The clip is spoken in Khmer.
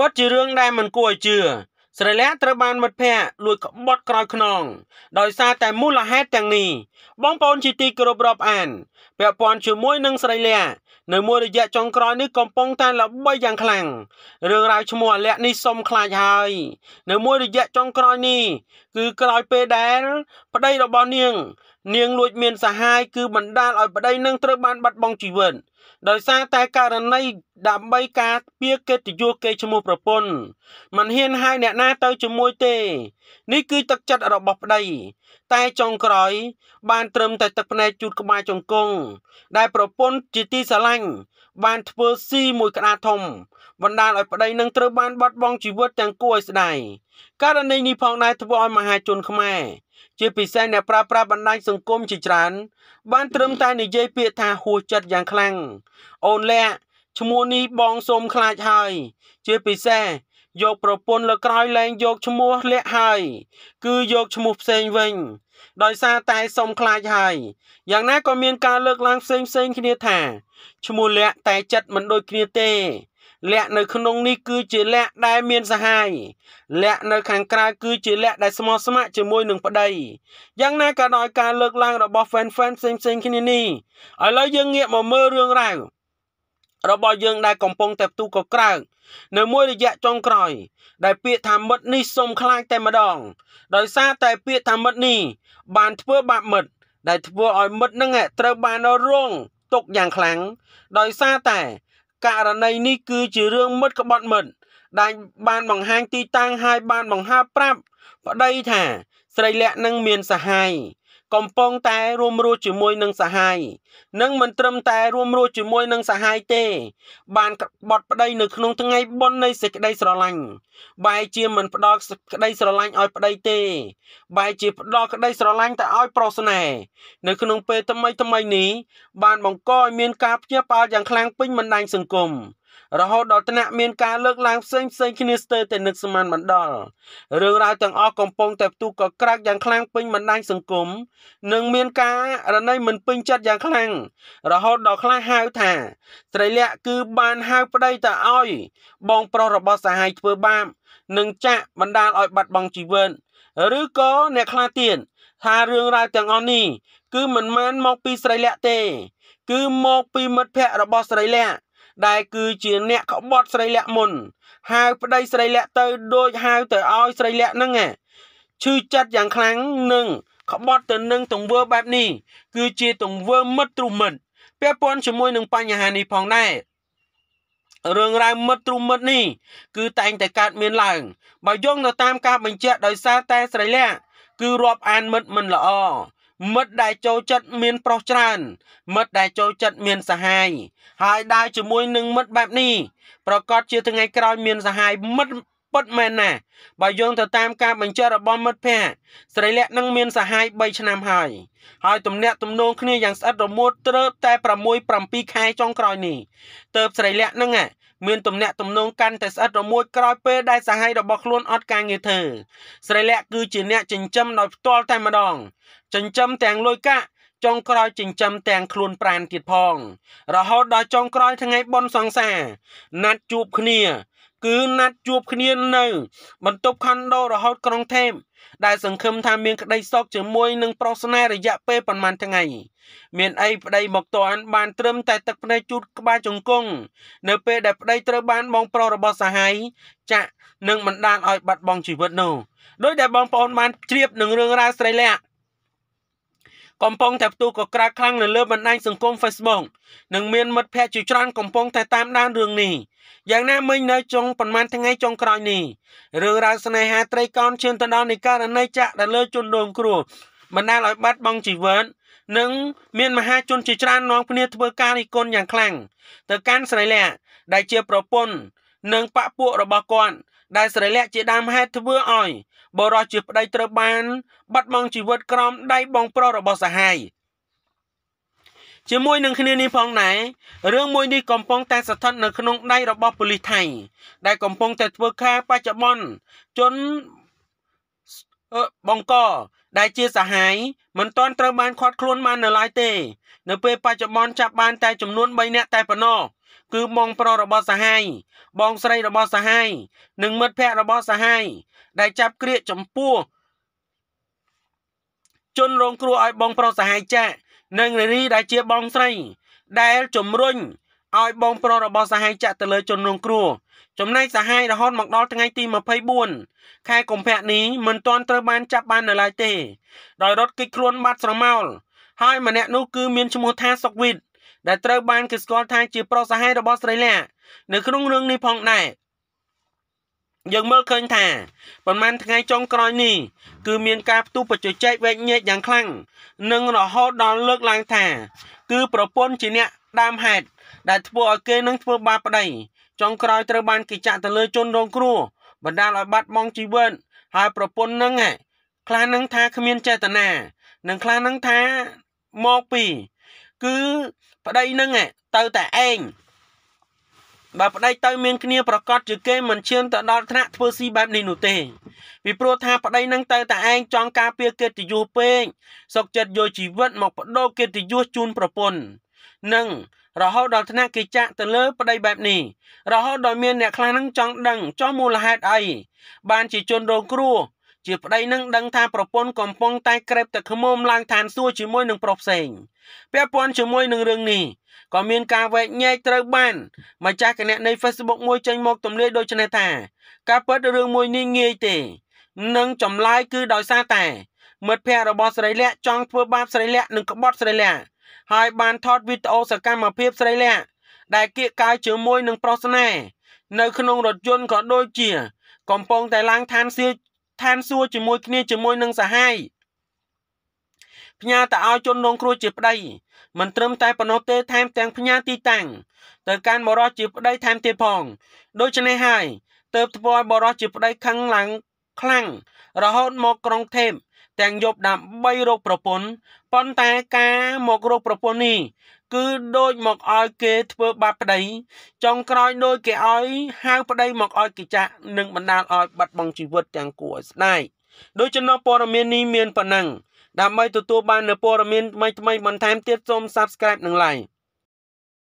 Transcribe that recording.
ពិតជារឿងដែលមិនគួរឲ្យជឿស្រលះត្រូវបានមិត្តភ័ក្តិលួចក្បត់ក្រោយខ្នងដោយសារតែមូលហេតុទាំងនេះបងប្អូនជាទីគោរពរាប់អានពាក់ព័ន្ធជាមួយនឹងស្រលះនៅមួយរយៈចុងក្រោយនេះកំពុងតែល្បីយ៉ាងខ្លាំងរឿងរ៉ាវឈ្មោះអលៈនេះសុំខ្លាចហើយ នៅមួយរយៈចុងក្រោយនេះ គឺក្រោយពេលដែលប្តីរបស់នាង នាងលួចមានសហាយគឺបណ្ដាលឲ្យប្តីនឹងត្រូវបានបាត់បង់ជីវិតដោយសារតែករណីដើម្បីការពារកិត្តិយសគេឈ្មោះប្រពន្ធមិនហ៊ានហៅអ្នកណាទៅជាមួយទេនេះគឺទឹកចិត្តរបស់ប្តី តែចុងក្រោយបានត្រឹមតែទឹកភ្នែកជូតក្បាលចង្គង់ដែលប្រពន្ធជាទីស្រឡាញ់បានធ្វើស៊ីមួយក្តារធំបណ្ដាលឲ្យប្តីនឹងត្រូវបានបាត់បង់ជីវិតទាំងគួរឲ្យស្ដាយករណីនេះផងដែរធ្វើឲ្យមហាជនខ្មែរជាពិសេសអ្នកប្រើប្រាស់បណ្ដាញសង្គមជាច្រើនបានត្រឹមតែនិយាយពាក្យថាហួសចិត្តយ៉ាងខ្លាំងអូនលាក់ឈ្មោះនេះបងសូមខ្លាចហើយជាពិសេសយកប្រពន្ធលើក្រោយលែងយកឈ្មោះលាក់ហើយ គឺយកឈ្មោះផ្សេងវិញ ដោយសារតែសុំខ្លាចហើយយ៉ាងណាក៏មានការលើកឡើងផ្សេងផ្សេងគ្នាថាឈ្មោះលាក់តែចិត្តមិនដូចគ្នាទេលក្ខនៅក្នុងនេះគឺជាលក្ខដែលមានសហាយលក្ខនៅ ខាងក្រៅគឺជាលក្ខដែលស្មោះស្ម័គ្រជាមួយនឹងប្តីយ៉ាងណាក៏ដោយការលើកឡើងរបស់ fan fan ផ្សេងផ្សេងគ្នានេះឥឡូវយើងងាកមកមើលរឿងរ៉ាវរបស់យើងដែលកំពុងតែផ្ទុះកក្រើកនៅមួយរយៈចុងក្រោយ ដែលពាក្យថាមិត្តនេះសុំខ្លាចតែម្ដង ដោយសារតែពាក្យថាមិត្តនេះបានធ្វើបាបមិត្តដែលធ្វើឲ្យមិត្តនឹងត្រូវបានរងទុកយ៉ាងខ្លាំងដោយសារតែករណីនេះគឺជារឿងមិត្តក្បត់មិត្តដែលបានបង្ហាញទីតាំងហើយបានបង្ហើបប្រាប់ប្តីថាស្រីលក្ខណ៍នឹងមានសហាយកំពុងតែរួមរស់ជាមួយនឹងសហាយនិងមិនត្រឹមតែរួមរស់ជាមួយនឹងសហាយទេបានបត់ប្តីនៅក្នុងថ្ងៃបុណ្យនៃសេចក្តីស្រឡាញ់បែរជាមិនផ្ដល់សេចក្តីស្រឡាញ់ឲ្យប្តីទេបែរជាផ្ដល់ក្តីស្រឡាញ់តែឲ្យប្រុសស្នេហ៍នៅក្នុងពេលថ្មីថ្មីនេះបានបង្កឲ្យមានការភ្ញាក់ផ្អើលយ៉ាងខ្លាំងពេញបណ្ដាញសង្គមរហូតដល់ថ្នាក់មានការលើកឡើងផ្សេងផ្សេងគ្នាស្ទើរតែនឹកសមានបណ្ដលរឿងរ៉ាវទាំងអស់កំពុងតែផ្ទុះកក្រើកយ៉ាងខ្លាំងពេញបណ្ដាញសង្គមនិងមានការរណីមិនពេញចិត្តយ៉ាងខ្លាំងរហូតដល់ខ្លះហៅថាត្រីលក្ខគឺបានហៅប្តីទៅឲ្យបងប្រុសរបស់សាហាយធ្វើបាបនិងចាក់បណ្ដាលឲ្យបាត់បង់ជីវិតឬក៏អ្នកខ្លះទៀតថារឿងរ៉ាវទាំងអស់នេះគឺមិនមែនមកពីស្រីលក្ខទេ គឺមកពីមិត្តភ័ក្តិរបស់ស្រីលក្ខដែលគឺជាអ្នកក្បត់ស្រីលក្ខមុនហៅប្តីស្រីលក្ខទៅ ដូចហៅទៅឲ្យស្រីលក្ខហ្នឹងឈឺចិត្តយ៉ាងខ្លាំងនឹងក្បត់ ទៅនឹងទង្វើបែបនេះគឺជាទង្វើមិត្តទ្រុមិត្តពាក់ព័ន្ធជាមួយនឹងបញ្ហានេះផងដែររឿងរ៉ាវមិត្តទ្រុមិត្តនេះគឺតែងតែកើតមានឡើងបើយោងទៅតាមការបញ្ជាក់ដោយសារតែស្រីលក្ខគឺរាប់អានមិត្តមិនល្អមិត្តដែលចូលចិត្តមានប្រុសច្រើនមិត្តដែលចូលចិត្តមានសហាយហើយដើរជាមួយនឹងមិត្តបែបនេះប្រកាសជាថ្ងៃក្រោយ មានសហាយមិត្តពិតមែនណាបើយើងទៅតាមការបញ្ជារបស់មិត្តភ័ក្តិស្រីលក្ខនឹងមានសហាយ3ឆ្នាំហើយហើយទំនាក់ទំនងគ្នាយ៉ាងស្អិតរមួតត្រឹមតែ6 7ខែចុងក្រោយនេះតើបស្រីលក្ខនឹងមានទំនាក់ទំនងកាន់តែស្អិតរមួយក្រោយពេលដែលសហាយរបស់ខ្លួនអត់ការងារធ្វើស្រីលក្ខគឺជាអ្នកចិញ្ចឹមដោយផ្ទាល់តែម្ដងចិញ្ចឹមទាំងលុយកាក់ចុងក្រោយចិញ្ចឹមទាំងខ្លួនប្រានទៀតផង រហូតដល់ចុងក្រោយថ្ងៃបុណ្យសង្សារណាត់ជួបគ្នាគឺណាត់ជួបគ្នានៅ បន្ទប់ខុនដូរហូតក្រុងថេមដែលសង្ឃឹមថាមានក្តីសុខជាមួយនឹងប្រុសស្នេហ៍រយៈពេលប្រហែលថ្ងៃមានអីប្តីមកតាន់បានត្រឹមតែទឹកភ្នែកជូតក្បាលជង្គង់នៅ ពេលដែលប្តីត្រូវបានបងប្រុសរបស់សាហាយចាក់និងបណ្ដាលឲ្យបាត់បង់ជីវិតនោះដោយដែលបងប្អូនបានជ្រាបនឹងរឿងរ៉ាវស្រីលក្ខកំពុងតែផ្ទុះកក្រើកខ្លាំងនៅលើបណ្ដាញសង្គម Facebook និងមានមិត្តភ័ក្តិជាច្រើនកំពុងតែតាមដានរឿងនេះយ៉ាងណាមិញនៅចុងប៉ុន្មានថ្ងៃចុងក្រោយនេះរឿងរ៉ាវស្នេហាត្រីកោណឈានទៅដល់នៃករណីចាក់ដែលលើជនរងគ្រោះបណ្ដាលឲ្យបាត់បង់ជីវិតនិងមានមហាជនជាច្រើននាំគ្នាធ្វើការរិះគន់យ៉ាងខ្លាំងទៅកាន់ស្រីលក្ខដែលជាប្រពន្ធនិងបពពួករបស់គាត់ដែលស្រីលក្ខជាដើមហេតុធ្វើឲ្យ បរោះជាប្តីត្រូវបាន បាត់បង់ជីវិតក្រោមដៃបងប្រុសរបស់សាហាយជាមួយនឹងគ្នានេះផងដែររឿងមួយនេះកំពុងតែស្ថិតនៅក្នុងដៃរបស់ប៉ូលីសថៃដែលកំពុងតែធ្វើការបច្ចុប្បន្នជនបង្កដែលជាសហាយមិនទាន់ត្រូវបានខាត់ខ្លួនបាននៅឡើយទេ នៅពេលបច្ចុប្បន្នចាប់បាន តែចំនួន3នាក់តែប៉ុណ្ណោះគឺបងប្រុសរបស់សហាយបងស្រីរបស់សហាយនិងមិត្តភ័ក្តិរបស់សហាយដែលចាប់ក្រៀកចំពោះជនរងគ្រោះឲ្យបងប្រុសសហាយចាក់ និងនារី ដែលជាបងស្រី ដែលជំរុញឲ្យ បងប្រុសរបស់សហាយចាក់ទៅលើជនរងគ្រោះចំណែកសហាយរហូតមកដល់ថ្ងៃទី24ខែកុម្ភៈនេះមិនទាន់ត្រូវបានចាប់បាននៅឡើយទេដោយរត់គេចខ្លួនបាត់ស្រមោលហើយម្នាក់នោះគឺមានឈ្មោះថាសុកវិទ្យដែលត្រូវបានគេស្គាល់ថាជាប្រុសសហេតុរបស់ស្រីលានៅក្នុងរឿងនេះផងដែរយើងមើលឃើញថាប្រហែលថ្ងៃចុងក្រោយនេះគឺមានការផ្ទុះបច្ចុចែកវែកញែកយ៉ាងខ្លាំងនិងរហូតដល់លើកឡើងថា គឺ ប្រពន្ធជាអ្នកដើមហេតុដែលធ្វើឲ្យគេនឹងធ្វើបាបប្តីចុងក្រោយត្រូវបានគេចាក់ទៅលើជនរងគ្រោះបណ្ដាលឲ្យបាត់បង់ជីវិតហើយប្រពន្ធនឹងខ្លះនឹងថាគ្មានចេតនានិងខ្លះនឹងថាមកពីគឺប្តីនឹងទៅតែឯងបើប្តីទៅមានគ្នាប្រកាសជាគេមិនឈានទៅដល់ថ្នាក់ធ្វើស៊ីបែបនេះនោះទេពីព្រោះថាប្តីនឹងទៅតែឯងចង់ការពារកិត្តិយសពេកសុកចិត្តយកជីវិត មកបដូរកិត្តិយសជូនប្រពន្ធនិង រហូតដល់ថ្នាក់គេចាក់ទៅលើប្តីបែបនេះរហូតដល់មានអ្នកខ្លះនឹងចង់ដឹងចោះមូលហេតុអីបាន ជាជនរងគ្រោះជាប្តីនឹងដឹងថាប្រពន្ធកំពុងតែក្រេបតែខ្មុំឡើងឋានសួគ៌ជាមួយនឹងប្រុសផ្សេងពាក់ព័ន្ធជាមួយនឹងរឿងនេះក៏មានការវែកញែកត្រូវបានម្ចាស់គណនី Facebook មួយចេញមកទម្លាយដូចនេះថា ការពិតរឿងមួយនេះងាយទេនឹងចម្លើយគឺដោយសារតែ មិត្តភ័ក្តិរបស់ស្រីលក្ខចង់ធ្វើបាបស្រីលក្ខនិងក្បត់ស្រីលក្ខហើយបានថតវីដេអូសកម្មភាពស្រីលក្ខដែលគៀកកាយជាមួយនឹងប្រុសស្នេហ៍នៅក្នុងរថយន្តក៏ដូចជាកំពុងតែឡើងឋានសួគ៌ឋានសួគ៌ជាមួយគ្នាជាមួយនឹងសហាយផ្ញើទៅឲ្យជនរងគ្រោះជាប្តីមិនត្រឹមតែប៉ុណ្ណោះទេថែមទាំងផ្ញើទីតាំងទៅកាន់បរោះជាប្តីថែមទៀតផង ដូច្នេះហើយទៅធ្វើឲ្យបរោះជាប្តីខឹងឡើងខ្លាំង រហូតមកក្រុងថេមទាំងយប់ដើម្បីរកប្រពន្ធប៉ុន្តែការមករកប្រពន្ធនេះគឺដូចមកឲ្យគេធ្វើ បាបប្តីចុងក្រោយដូចគេឲ្យហៅប្តីមកឲ្យគេចាក់និងបណ្ដាលឲ្យបាត់បង់ជីវិតទាំងគួរឲ្យស្ដាយដូចចំណោះព័ត៌មាននេះមានប៉ុណ្ណឹងដើម្បីទទួលបាននូវព័ត៌មានថ្មីៗបន្ថែមទៀតសូម Subscribe និង Like